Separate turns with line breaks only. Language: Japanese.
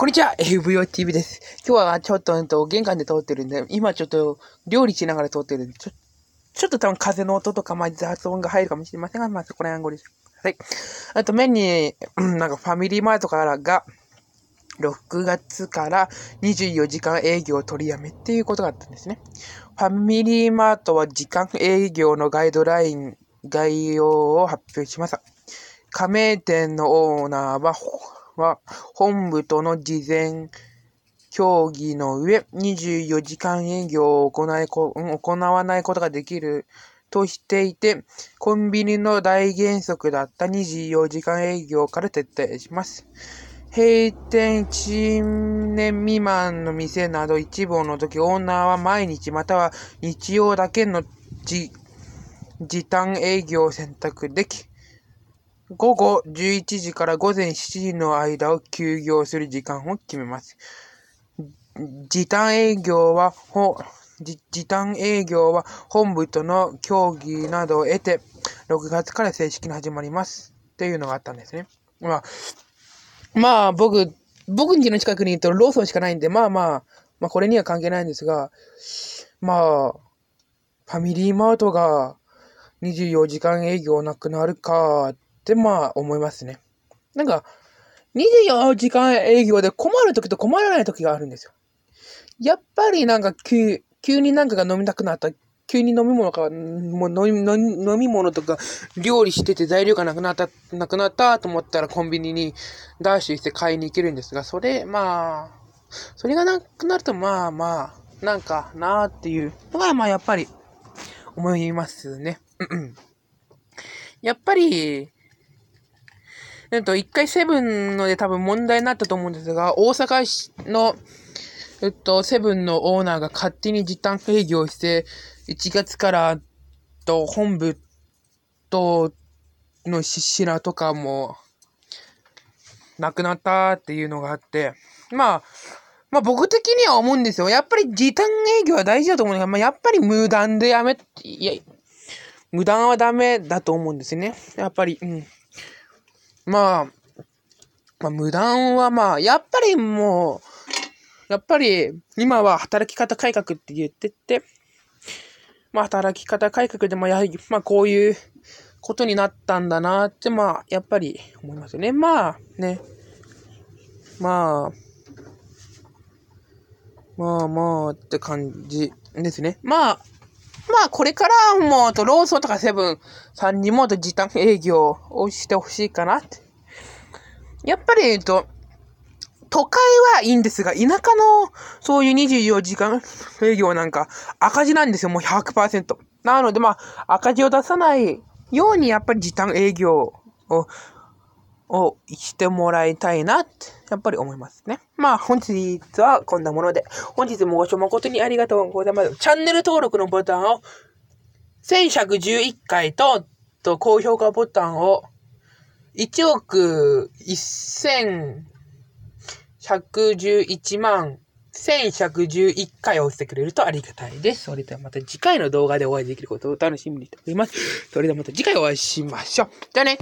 こんにちは、FVOTV です。今日はちょっと、えっと、玄関で通ってるんで、今ちょっと料理しながら通ってるんで、ちょちょっと多分風の音とか、まあ、雑音が入るかもしれませんが、まあ、そこら辺ご了承ください。あと、麺に、なんかファミリーマートからが、6月から24時間営業を取りやめっていうことがあったんですね。ファミリーマートは時間営業のガイドライン、概要を発表しました。加盟店のオーナーは、は本部との事前協議の上、24時間営業を行い行わないことができるとしていて、コンビニの大原則だった24時間営業から撤退します。閉店1年未満の店など一部を除き、オーナーは毎日または日曜だけの時短営業を選択でき、午後11時から午前7時の間を休業する時間を決めます。時短営業は、時短営業は本部との協議などを得て、6月から正式に始まりますっていうのがあったんですね。まあ、まあ僕、僕ん家の近くにいるとローソンしかないんで、まあまあ、まあこれには関係ないんですが、まあ、ファミリーマートが24時間営業なくなるかってまあ思いますね。なんか、24時間営業で困る時と困らない時があるんですよ。やっぱりなんか急、急になんかが飲みたくなった。急に飲み物か、もう飲み飲み物とか料理してて材料がなくなった、なくなったと思ったらコンビニにダッシュして買いに行けるんですが、それ、まあ、それがなくなるとまあまあ、なんかなっていうのがまあやっぱり思いますね。やっぱり、えっと、一回セブンので多分問題になったと思うんですが、大阪市の、えっと、セブンのオーナーが勝手に時短営業して、1月から、と、本部と、のししらとかも、なくなったっていうのがあって、まあ、まあ僕的には思うんですよ。やっぱり時短営業は大事だと思うんですまあやっぱり無断でやめ、いや、無断はダメだと思うんですよね。やっぱり、うん。まあ、まあ、無断はまあ、やっぱりもう、やっぱり今は働き方改革って言ってって、まあ、働き方改革でもやはり、まあ、こういうことになったんだなって、まあ、やっぱり思いますよね。まあ、ね。まあ、まあまあって感じですね。まあ、まあ、これからもう、と、ローソンとかセブンさんにも、と、時短営業をしてほしいかなって。やっぱり、えっと、都会はいいんですが、田舎の、そういう24時間営業なんか、赤字なんですよ、もう100%。なので、まあ、赤字を出さないように、やっぱり時短営業ををしてもらいたいなって、やっぱり思いますね。まあ本日はこんなもので、本日もご視聴誠にありがとうございます。チャンネル登録のボタンを1111回と、と高評価ボタンを1億1111万1111回押してくれるとありがたいです。それではまた次回の動画でお会いできることを楽しみにしております。それではまた次回お会いしましょう。じゃあね